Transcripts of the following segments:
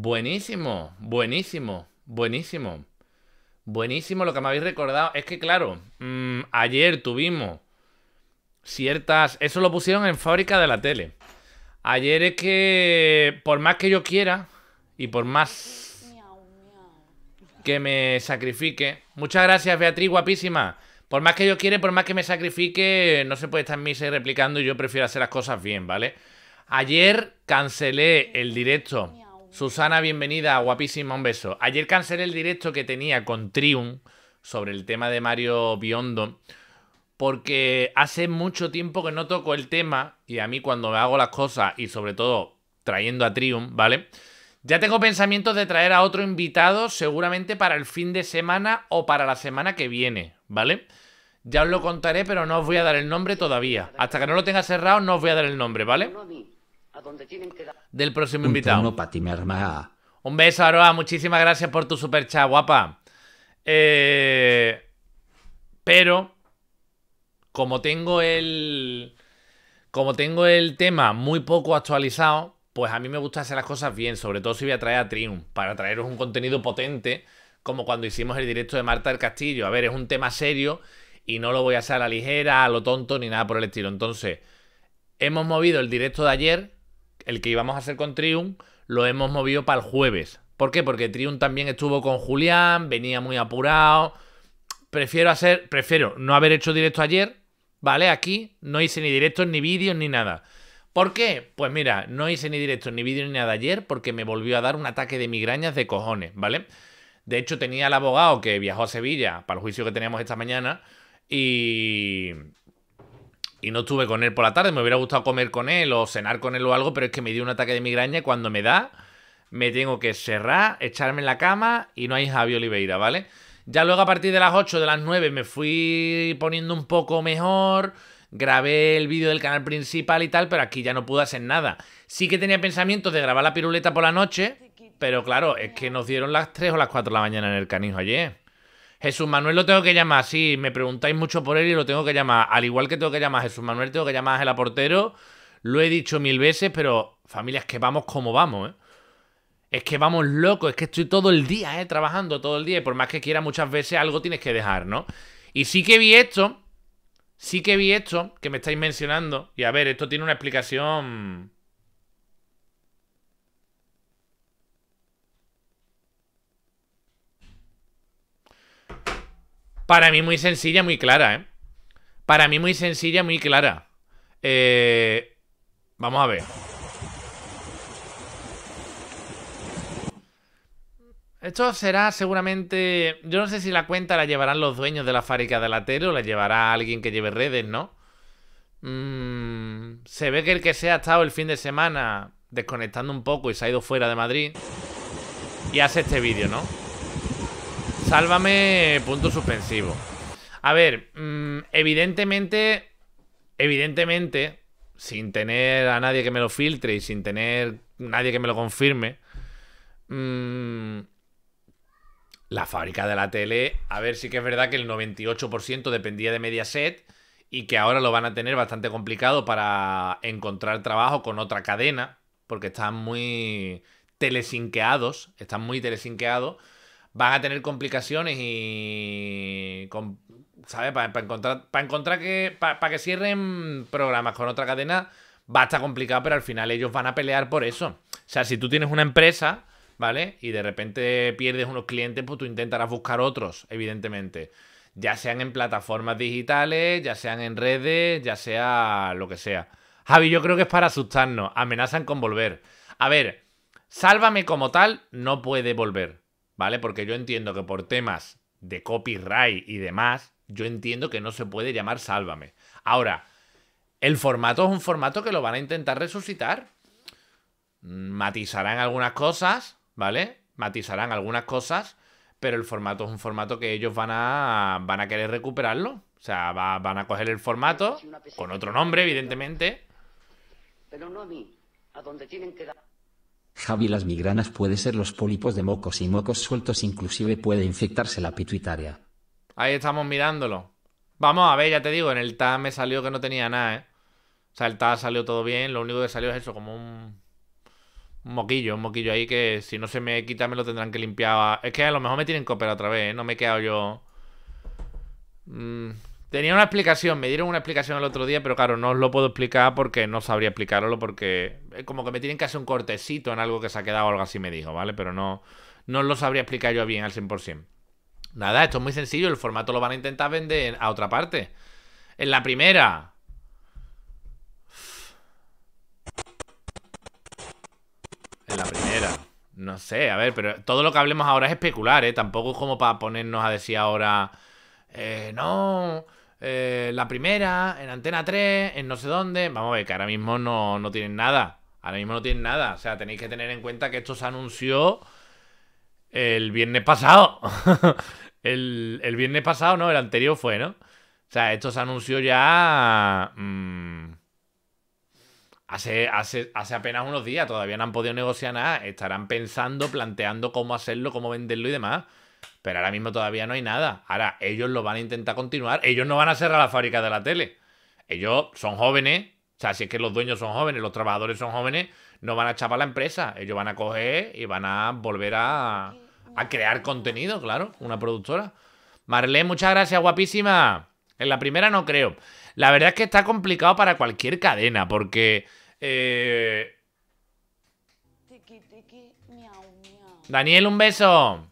Buenísimo, buenísimo, buenísimo. Buenísimo lo que me habéis recordado. Es que, claro, mm, ayer tuvimos ciertas... Eso lo pusieron en fábrica de la tele. Ayer es que, por más que yo quiera y por más que me sacrifique... Muchas gracias, Beatriz, guapísima. Por más que yo quiera, por más que me sacrifique, no se puede estar en replicando y yo prefiero hacer las cosas bien, ¿vale? Ayer cancelé el directo Susana, bienvenida, guapísima, un beso. Ayer cancelé el directo que tenía con Trium sobre el tema de Mario Biondo, porque hace mucho tiempo que no toco el tema y a mí cuando me hago las cosas y sobre todo trayendo a Trium, ¿vale? Ya tengo pensamientos de traer a otro invitado seguramente para el fin de semana o para la semana que viene, ¿vale? Ya os lo contaré, pero no os voy a dar el nombre todavía. Hasta que no lo tenga cerrado, no os voy a dar el nombre, ¿vale? Del próximo invitado. Un beso, Aroa. Muchísimas gracias por tu super chat, guapa. Eh, pero, como tengo el. Como tengo el tema muy poco actualizado, pues a mí me gusta hacer las cosas bien, sobre todo si voy a traer a Triumph, para traeros un contenido potente, como cuando hicimos el directo de Marta del Castillo. A ver, es un tema serio y no lo voy a hacer a la ligera, a lo tonto, ni nada por el estilo. Entonces, hemos movido el directo de ayer el que íbamos a hacer con Trium lo hemos movido para el jueves. ¿Por qué? Porque Trium también estuvo con Julián, venía muy apurado. Prefiero hacer, prefiero no haber hecho directo ayer, ¿vale? Aquí no hice ni directos, ni vídeos, ni nada. ¿Por qué? Pues mira, no hice ni directos, ni vídeos, ni nada ayer porque me volvió a dar un ataque de migrañas de cojones, ¿vale? De hecho, tenía al abogado que viajó a Sevilla para el juicio que teníamos esta mañana y y no estuve con él por la tarde. Me hubiera gustado comer con él o cenar con él o algo, pero es que me dio un ataque de migraña y cuando me da, me tengo que cerrar, echarme en la cama y no hay Javi Oliveira, ¿vale? Ya luego a partir de las 8, de las 9 me fui poniendo un poco mejor, grabé el vídeo del canal principal y tal, pero aquí ya no pude hacer nada. Sí que tenía pensamientos de grabar la piruleta por la noche, pero claro, es que nos dieron las 3 o las 4 de la mañana en el canijo ayer. Jesús Manuel lo tengo que llamar, sí, me preguntáis mucho por él y lo tengo que llamar. Al igual que tengo que llamar a Jesús Manuel, tengo que llamar a Ángela Portero. Lo he dicho mil veces, pero familia, es que vamos como vamos, ¿eh? Es que vamos locos, es que estoy todo el día, ¿eh? Trabajando todo el día y por más que quiera muchas veces algo tienes que dejar, ¿no? Y sí que vi esto, sí que vi esto que me estáis mencionando. Y a ver, esto tiene una explicación Para mí muy sencilla, muy clara, ¿eh? Para mí muy sencilla, muy clara. Eh, vamos a ver. Esto será seguramente... Yo no sé si la cuenta la llevarán los dueños de la fábrica de latero o la llevará alguien que lleve redes, ¿no? Mmm. se ve que el que se ha estado el fin de semana desconectando un poco y se ha ido fuera de Madrid y hace este vídeo, ¿no? Sálvame, punto suspensivo. A ver, mm, evidentemente, evidentemente, sin tener a nadie que me lo filtre y sin tener nadie que me lo confirme, mm, la fábrica de la tele, a ver, sí que es verdad que el 98% dependía de Mediaset y que ahora lo van a tener bastante complicado para encontrar trabajo con otra cadena, porque están muy telesinqueados, están muy telesinqueados. Van a tener complicaciones y. ¿Sabes? Para, encontrar, para encontrar que. que cierren programas con otra cadena va a estar complicado, pero al final ellos van a pelear por eso. O sea, si tú tienes una empresa, ¿vale? Y de repente pierdes unos clientes, pues tú intentarás buscar otros, evidentemente. Ya sean en plataformas digitales, ya sean en redes, ya sea lo que sea. Javi, yo creo que es para asustarnos. Amenazan con volver. A ver, sálvame como tal, no puede volver. ¿vale? Porque yo entiendo que por temas de copyright y demás, yo entiendo que no se puede llamar Sálvame. Ahora, el formato es un formato que lo van a intentar resucitar. Matizarán algunas cosas, ¿vale? Matizarán algunas cosas, pero el formato es un formato que ellos van a, van a querer recuperarlo. O sea, van a coger el formato con otro nombre, evidentemente. Pero no a mí, a donde tienen que dar. Javi, las migranas puede ser los pólipos de mocos y mocos sueltos, inclusive puede infectarse la pituitaria. Ahí estamos mirándolo. Vamos a ver, ya te digo, en el TAS me salió que no tenía nada, ¿eh? O sea, el TAS salió todo bien, lo único que salió es eso, como un... un moquillo, un moquillo ahí que si no se me quita me lo tendrán que limpiar. Es que a lo mejor me tienen que operar otra vez, ¿eh? No me he quedado yo... Mmm... Tenía una explicación, me dieron una explicación el otro día, pero claro, no os lo puedo explicar porque no sabría explicarlo, porque eh, como que me tienen que hacer un cortecito en algo que se ha quedado o algo así me dijo, ¿vale? Pero no, no lo sabría explicar yo bien al 100%. Nada, esto es muy sencillo, el formato lo van a intentar vender a otra parte. En la primera, En la primera. No sé, a ver, pero todo lo que hablemos ahora es especular, ¿eh? Tampoco es como para ponernos a decir ahora. Eh, no. Eh, la primera, en Antena 3, en no sé dónde. Vamos a ver, que ahora mismo no, tienen nada. Ahora mismo no tienen nada. O sea, tenéis que tener en cuenta que esto se anunció el viernes pasado. el, viernes pasado, no, el anterior fue, ¿no? O sea, esto se anunció ya... Mm, hace, hace, hace apenas unos días. Todavía no han podido negociar nada. Estarán pensando, planteando cómo hacerlo, cómo venderlo y demás. Pero ahora mismo todavía no hay nada. Ahora, ellos lo van a intentar continuar. Ellos no van a cerrar la fábrica de la tele. Ellos son jóvenes. O sea, si es que los dueños son jóvenes, los trabajadores son jóvenes, no van a chapar la empresa. Ellos van a coger y van a volver a, crear contenido, claro, una productora. Marlene, muchas gracias, guapísima. En la primera no creo. La verdad es que está complicado para cualquier cadena, porque. Eh, Daniel, un beso.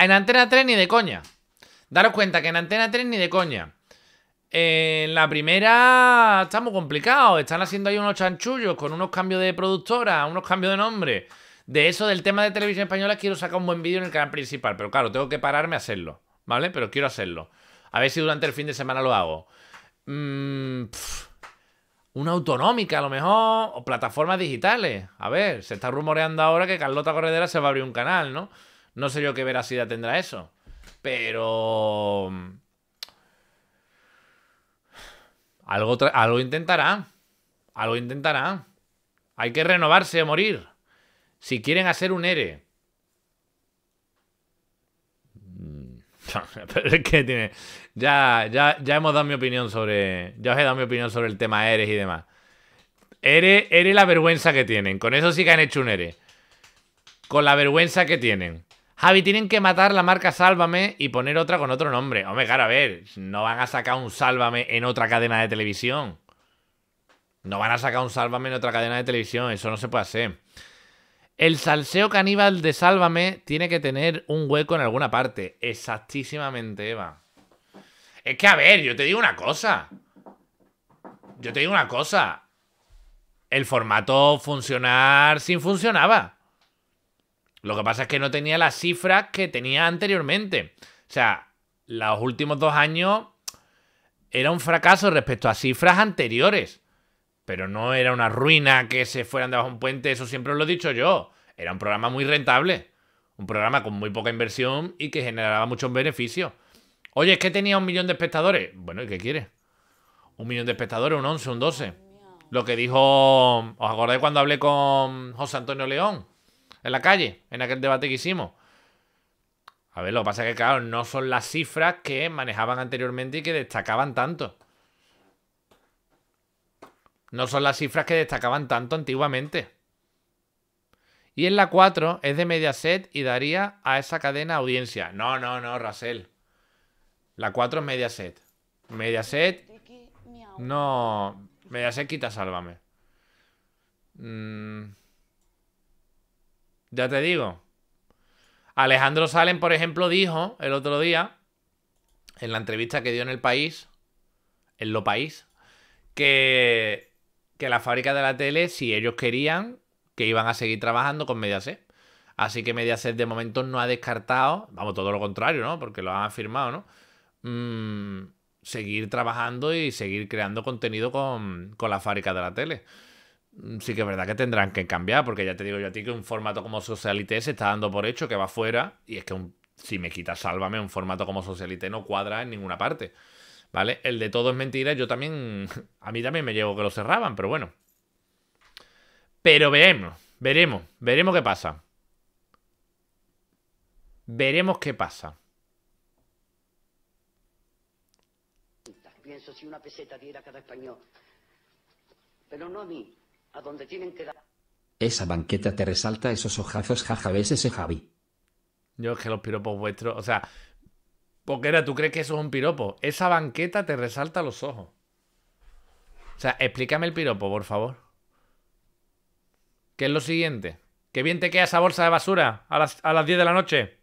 En Antena 3 ni de coña. Daros cuenta que en Antena 3 ni de coña. Eh, en la primera está muy complicado. Están haciendo ahí unos chanchullos con unos cambios de productora, unos cambios de nombre. De eso, del tema de televisión española, quiero sacar un buen vídeo en el canal principal. Pero claro, tengo que pararme a hacerlo. ¿Vale? Pero quiero hacerlo. A ver si durante el fin de semana lo hago. Mm, una autonómica, a lo mejor. O plataformas digitales. A ver, se está rumoreando ahora que Carlota Corredera se va a abrir un canal, ¿no? No sé yo qué veracidad tendrá eso. Pero. Mm, algo, algo intentará. Algo intentará. Hay que renovarse o morir. Si quieren hacer un ERE. Mm, ya, ya, hemos dado mi opinión sobre. Ya os he dado mi opinión sobre el tema ERES y demás. ERE, ERE la vergüenza que tienen. Con eso sí que han hecho un ERE. Con la vergüenza que tienen. Javi, tienen que matar la marca Sálvame y poner otra con otro nombre. Hombre, claro, a ver, no van a sacar un Sálvame en otra cadena de televisión. No van a sacar un Sálvame en otra cadena de televisión, eso no se puede hacer. El salseo caníbal de Sálvame tiene que tener un hueco en alguna parte. Exactísimamente, Eva. Es que, a ver, yo te digo una cosa. Yo te digo una cosa. El formato funcionar sin funcionaba. Lo que pasa es que no tenía las cifras que tenía anteriormente. O sea, los últimos dos años era un fracaso respecto a cifras anteriores. Pero no era una ruina que se fueran debajo de un puente, eso siempre os lo he dicho yo. Era un programa muy rentable. Un programa con muy poca inversión y que generaba muchos beneficios. Oye, es que tenía un millón de espectadores. Bueno, ¿y qué quiere? Un millón de espectadores, un 11, un 12. Lo que dijo... ¿Os acordáis cuando hablé con José Antonio León? en la calle, en aquel debate que hicimos. A ver, lo que pasa es que, claro, no son las cifras que manejaban anteriormente y que destacaban tanto. No son las cifras que destacaban tanto antiguamente. Y en la 4 es de media set y daría a esa cadena audiencia. No, no, no, Rasel. La 4 es media Mediaset. No. Mediaset quita, sálvame. Mmm. Ya te digo. Alejandro Salen, por ejemplo, dijo el otro día, en la entrevista que dio en El País, en Lo País, que, que la fábrica de la tele, si ellos querían, que iban a seguir trabajando con Mediaset. Así que Mediaset de momento no ha descartado, vamos, todo lo contrario, ¿no? Porque lo han afirmado, ¿no? Mm, seguir trabajando y seguir creando contenido con, con la fábrica de la tele. Mm, sí que es verdad que tendrán que cambiar, porque ya te digo yo a ti que un formato como Socialite se está dando por hecho que va fuera, y es que si me quitas Sálvame, un formato como Socialite no cuadra en ninguna parte. ¿Vale? El de todo es mentira, yo también. A mí también me llegó que lo cerraban, pero bueno. Pero veremos, veremos, veremos qué pasa. Veremos qué pasa. Pienso si una peseta diera cada español. Pero no a mí, donde tienen Esa banqueta te resalta esos ojazos jajabes ese Javi. Yo es que los piropos vuestros, o sea, Poquera, ¿tú crees que eso es un piropo? Esa banqueta te resalta los ojos. O sea, explícame el piropo, por favor. Que es lo siguiente? Que bien te queda esa bolsa de basura a las 10 de la noche?